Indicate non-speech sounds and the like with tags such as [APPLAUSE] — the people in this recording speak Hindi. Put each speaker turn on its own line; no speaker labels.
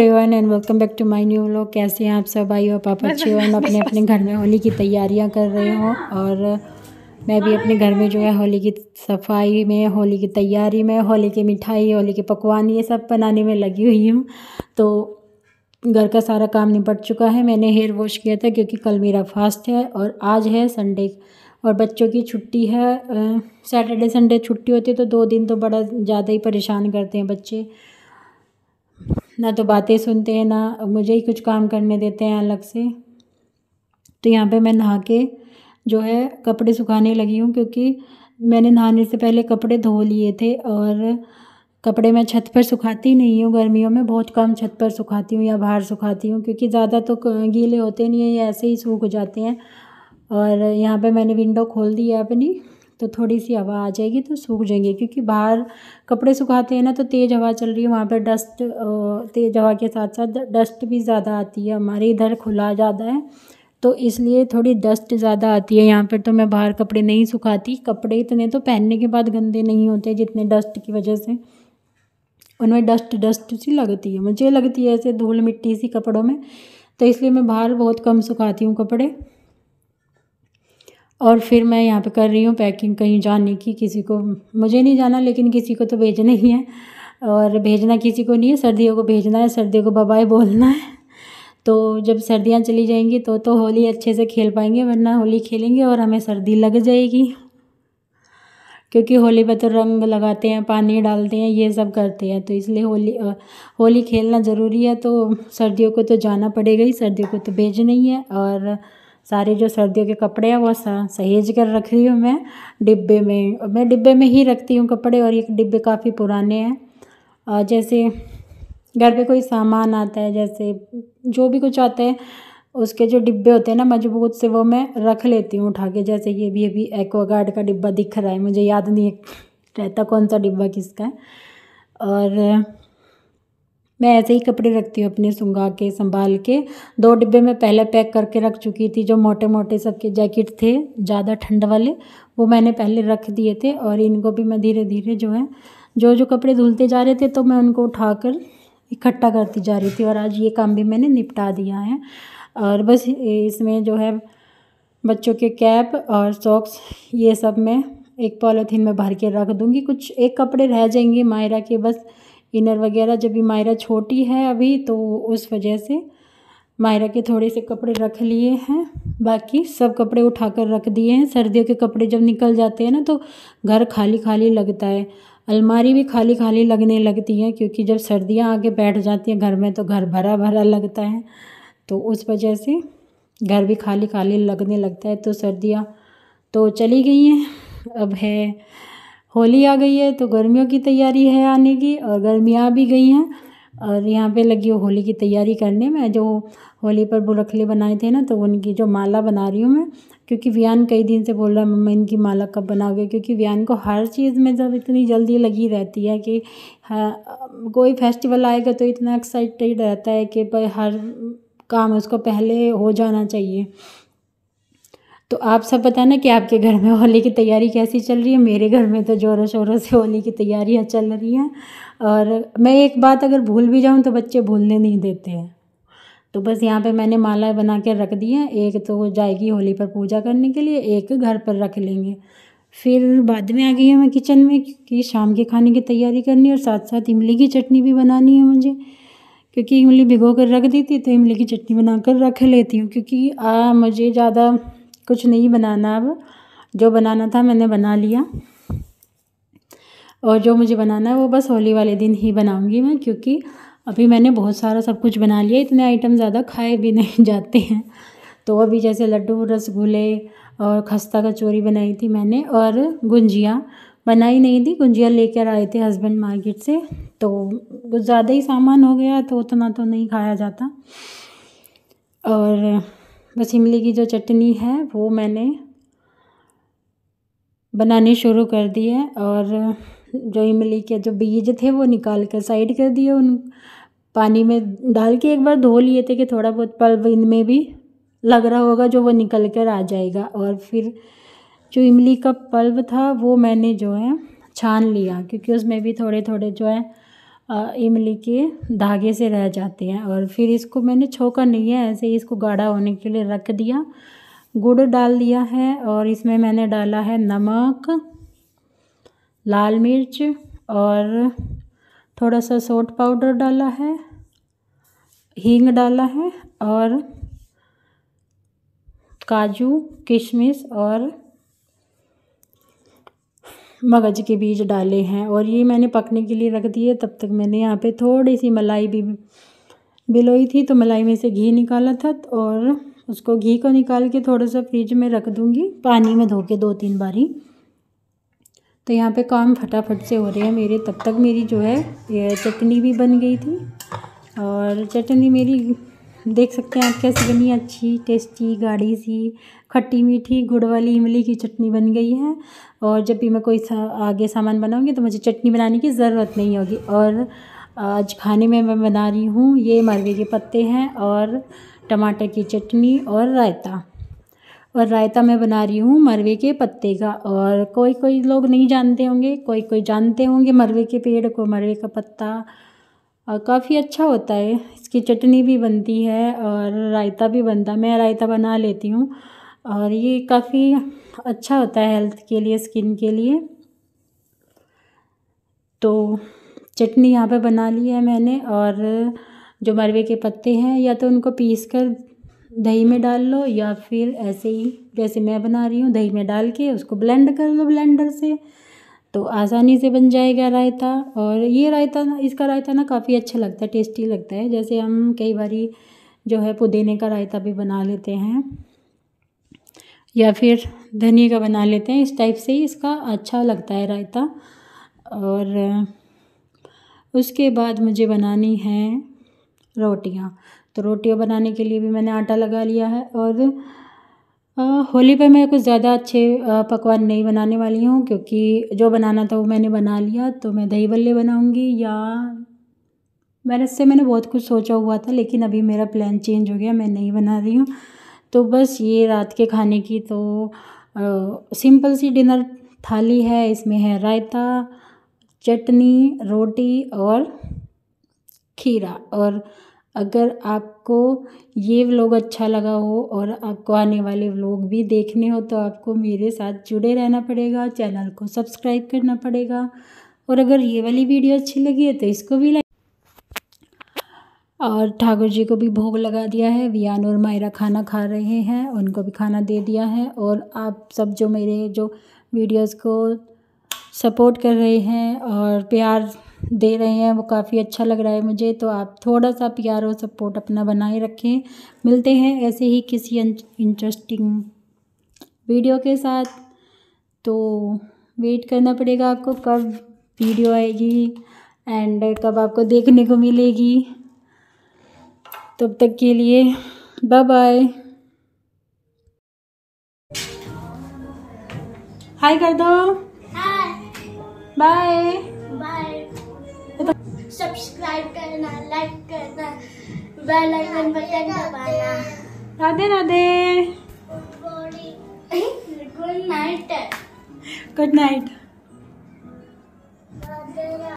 everyone and welcome back to my new vlog कैसे हैं आप सब आई हो आप अच्छे हो अपने अपने घर में होली की तैयारियां कर रहे हो और मैं भी अपने घर में जो है होली की सफाई में होली की तैयारी में होली की मिठाई होली के पकवान ये सब बनाने में लगी हुई हूँ तो घर का सारा काम निपट चुका है मैंने हेयर वॉश किया था क्योंकि कल मेरा फास्ट है और आज है संडे और बच्चों की छुट्टी है सैटरडे संडे छुट्टी होती है तो दो दिन तो बड़ा ज़्यादा ही परेशान करते हैं बच्चे ना तो बातें सुनते हैं ना मुझे ही कुछ काम करने देते हैं अलग से तो यहाँ पे मैं नहा के जो है कपड़े सुखाने लगी हूँ क्योंकि मैंने नहाने से पहले कपड़े धो लिए थे और कपड़े मैं छत पर सुखाती नहीं हूँ गर्मियों में बहुत कम छत पर सुखाती हूँ या बाहर सुखाती हूँ क्योंकि ज़्यादा तो गीले होते नहीं हैं ये ऐसे ही सूख जाते हैं और यहाँ पे मैंने विंडो खोल दी है अपनी तो थोड़ी सी हवा आ जाएगी तो सूख जाएंगे क्योंकि बाहर कपड़े सुखाते हैं ना तो तेज़ हवा चल रही है वहाँ पर डस्ट तेज़ हवा के साथ साथ डस्ट भी ज़्यादा आती है हमारे इधर खुला ज़्यादा है तो इसलिए थोड़ी डस्ट ज़्यादा आती है यहाँ पर तो मैं बाहर कपड़े नहीं सुखाती कपड़े इतने तो पहनने के बाद गंदे नहीं होते जितने डस्ट की वजह से उनमें डस्ट डस्ट सी लगती है मुझे लगती है ऐसे धूल मिट्टी सी कपड़ों में तो इसलिए मैं बाहर बहुत कम सुखाती हूँ कपड़े और फिर मैं यहाँ पे कर रही हूँ पैकिंग कहीं जाने की किसी को मुझे नहीं जाना लेकिन किसी को तो भेजना ही है और भेजना किसी को नहीं है सर्दियों को भेजना है सर्दियों को बबाए बोलना है तो जब सर्दियाँ चली जाएंगी तो तो होली अच्छे से खेल पाएंगे वरना होली खेलेंगे और हमें सर्दी लग जाएगी क्योंकि होली पर तो रंग लगाते हैं पानी डालते हैं ये सब करते हैं तो इसलिए होली होली खेलना ज़रूरी है तो सर्दियों को तो जाना पड़ेगा ही सर्दियों को तो भेजना ही है और सारे जो सर्दियों के कपड़े हैं वो सहेज कर रख रही हूँ मैं डिब्बे में मैं डिब्बे में ही रखती हूँ कपड़े और ये डिब्बे काफ़ी पुराने हैं और जैसे घर पे कोई सामान आता है जैसे जो भी कुछ आता है उसके जो डिब्बे होते हैं ना मजबूत से वो मैं रख लेती हूँ उठा के जैसे ये भी अभी एक्वागार्ड का डिब्बा दिख रहा है मुझे याद नहीं रहता कौन सा डिब्बा किसका है और मैं ऐसे ही कपड़े रखती हूँ अपने सुंगा के संभाल के दो डिब्बे मैं पहले पैक करके रख चुकी थी जो मोटे मोटे सबके जैकेट थे ज़्यादा ठंड वाले वो मैंने पहले रख दिए थे और इनको भी मैं धीरे धीरे जो है जो जो कपड़े धुलते जा रहे थे तो मैं उनको उठा कर इकट्ठा करती जा रही थी और आज ये काम भी मैंने निपटा दिया है और बस इसमें जो है बच्चों के कैप और सॉक्स ये सब मैं एक पॉलीथीन में भर के रख दूँगी कुछ एक कपड़े रह जाएंगे मायरा के बस इनर वगैरह जब भी मायरा छोटी है अभी तो उस वजह से मायरा के थोड़े से कपड़े रख लिए हैं बाकी सब कपड़े उठा कर रख दिए हैं सर्दियों के कपड़े जब निकल जाते हैं ना तो घर खाली खाली लगता है अलमारी भी खाली खाली लगने लगती है क्योंकि जब सर्दियाँ आके बैठ जाती हैं घर में तो घर भरा भरा लगता है तो उस वजह से घर भी खाली खाली लगने लगता है तो सर्दियाँ तो चली गई हैं अब है होली आ गई है तो गर्मियों की तैयारी है आने की और गर्मियाँ भी गई हैं और यहाँ पे लगी होली की तैयारी करने में जो होली पर बुरखले बनाए थे ना तो उनकी जो माला बना रही हूँ मैं क्योंकि व्यान कई दिन से बोल रहा है मम्मा इनकी माला कब बनाओगे क्योंकि व्यान को हर चीज़ में जब इतनी जल्दी लगी रहती है कि हाँ, कोई फेस्टिवल आएगा तो इतना एक्साइटेड रहता है कि भाई हर काम उसको पहले हो जाना चाहिए तो आप सब बताना कि आपके घर में होली की तैयारी कैसी चल रही है मेरे घर में तो ज़ोरों शोरों से होली की तैयारियाँ चल रही हैं और मैं एक बात अगर भूल भी जाऊँ तो बच्चे भूलने नहीं देते हैं तो बस यहाँ पे मैंने माला बना के रख दी है एक तो जाएगी होली पर पूजा करने के लिए एक घर पर रख लेंगे फिर बाद में आ गई है मैं किचन में क्योंकि शाम के खाने की तैयारी करनी है और साथ साथ इमली की चटनी भी बनानी है मुझे क्योंकि इमली भिगो कर रख दी थी तो इमली की चटनी बना कर रख लेती हूँ क्योंकि आ मुझे ज़्यादा कुछ नहीं बनाना अब जो बनाना था मैंने बना लिया और जो मुझे बनाना है वो बस होली वाले दिन ही बनाऊंगी मैं क्योंकि अभी मैंने बहुत सारा सब कुछ बना लिया इतने आइटम ज़्यादा खाए भी नहीं [LAUGHS] जाते हैं तो अभी जैसे लड्डू रसगुल्ले और खस्ता कचौरी बनाई थी मैंने और गुंजिया बनाई नहीं थी गुंजिया लेकर आए थे हस्बैंड मार्केट से तो कुछ ज़्यादा ही सामान हो गया तो उतना तो नहीं खाया जाता और बस इमली की जो चटनी है वो मैंने बनानी शुरू कर दी है और जो इमली के जो बीज थे वो निकाल कर साइड कर दिए उन पानी में डाल के एक बार धो लिए थे कि थोड़ा बहुत पल्व इनमें भी लग रहा होगा जो वो निकल कर आ जाएगा और फिर जो इमली का पल्व था वो मैंने जो है छान लिया क्योंकि उसमें भी थोड़े थोड़े जो है इमली के धागे से रह जाते हैं और फिर इसको मैंने छोका नहीं है ऐसे ही इसको गाढ़ा होने के लिए रख दिया गुड़ डाल दिया है और इसमें मैंने डाला है नमक लाल मिर्च और थोड़ा सा सोट पाउडर डाला है हींग डाला है और काजू किशमिश और मगज़ के बीज डाले हैं और ये मैंने पकने के लिए रख दिए तब तक मैंने यहाँ पे थोड़ी सी मलाई भी बिलोई थी तो मलाई में से घी निकाला था और उसको घी को निकाल के थोड़ा सा फ्रिज में रख दूँगी पानी में धो के दो तीन बारी तो यहाँ पे काम फटाफट से हो रहे हैं मेरे तब तक मेरी जो है ये चटनी भी बन गई थी और चटनी मेरी देख सकते हैं आप कैसी बनी अच्छी टेस्टी गाढ़ी सी खट्टी मीठी गुड़ वाली इमली की चटनी बन गई है और जब भी मैं कोई सा, आगे सामान बनाऊँगी तो मुझे चटनी बनाने की ज़रूरत नहीं होगी और आज खाने में मैं बना रही हूँ ये मरवे के पत्ते हैं और टमाटर की चटनी और रायता और रायता मैं बना रही हूँ मरवे के पत्ते का और कोई कोई लोग नहीं जानते होंगे कोई कोई जानते होंगे मरवे के पेड़ को मरवे का पत्ता और काफ़ी अच्छा होता है इसकी चटनी भी बनती है और रायता भी बनता है मैं रायता बना लेती हूँ और ये काफ़ी अच्छा होता है हेल्थ के लिए स्किन के लिए तो चटनी यहाँ पे बना ली है मैंने और जो मरवे के पत्ते हैं या तो उनको पीस कर दही में डाल लो या फिर ऐसे ही जैसे मैं बना रही हूँ दही में डाल के उसको ब्लेंड कर लो ब्लेंडर से तो आसानी से बन जाएगा रायता और ये रायता ना इसका रायता ना काफ़ी अच्छा लगता है टेस्टी लगता है जैसे हम कई बारी जो है पुदीने का रायता भी बना लेते हैं या फिर धनिया का बना लेते हैं इस टाइप से ही इसका अच्छा लगता है रायता और उसके बाद मुझे बनानी है रोटियाँ तो रोटियाँ बनाने के लिए भी मैंने आटा लगा लिया है और होली पे मैं कुछ ज़्यादा अच्छे पकवान नहीं बनाने वाली हूँ क्योंकि जो बनाना था वो मैंने बना लिया तो मैं दही बल्ले बनाऊँगी या मैंने इससे मैंने बहुत कुछ सोचा हुआ था लेकिन अभी मेरा प्लान चेंज हो गया मैं नहीं बना रही हूँ तो बस ये रात के खाने की तो सिंपल सी डिनर थाली है इसमें है रायता चटनी रोटी और खीरा और अगर आपको ये व्लॉग अच्छा लगा हो और आपको आने वाले व्लॉग भी देखने हो तो आपको मेरे साथ जुड़े रहना पड़ेगा चैनल को सब्सक्राइब करना पड़ेगा और अगर ये वाली वीडियो अच्छी लगी है तो इसको भी लाइक और ठाकुर जी को भी भोग लगा दिया है वियान और मायरा खाना खा रहे हैं उनको भी खाना दे दिया है और आप सब जो मेरे जो वीडियोस को सपोर्ट कर रहे हैं और प्यार दे रहे हैं वो काफ़ी अच्छा लग रहा है मुझे तो आप थोड़ा सा प्यार और सपोर्ट अपना बनाए रखें मिलते हैं ऐसे ही किसी इंटरेस्टिंग वीडियो के साथ तो वेट करना पड़ेगा आपको कब वीडियो आएगी एंड कब आपको देखने को मिलेगी तब तक के लिए बाय बाय हाय कर दो बाय सब्सक्राइब करना लाइक करना बेल आइकन बटन दबाना Radhe Radhe good night good night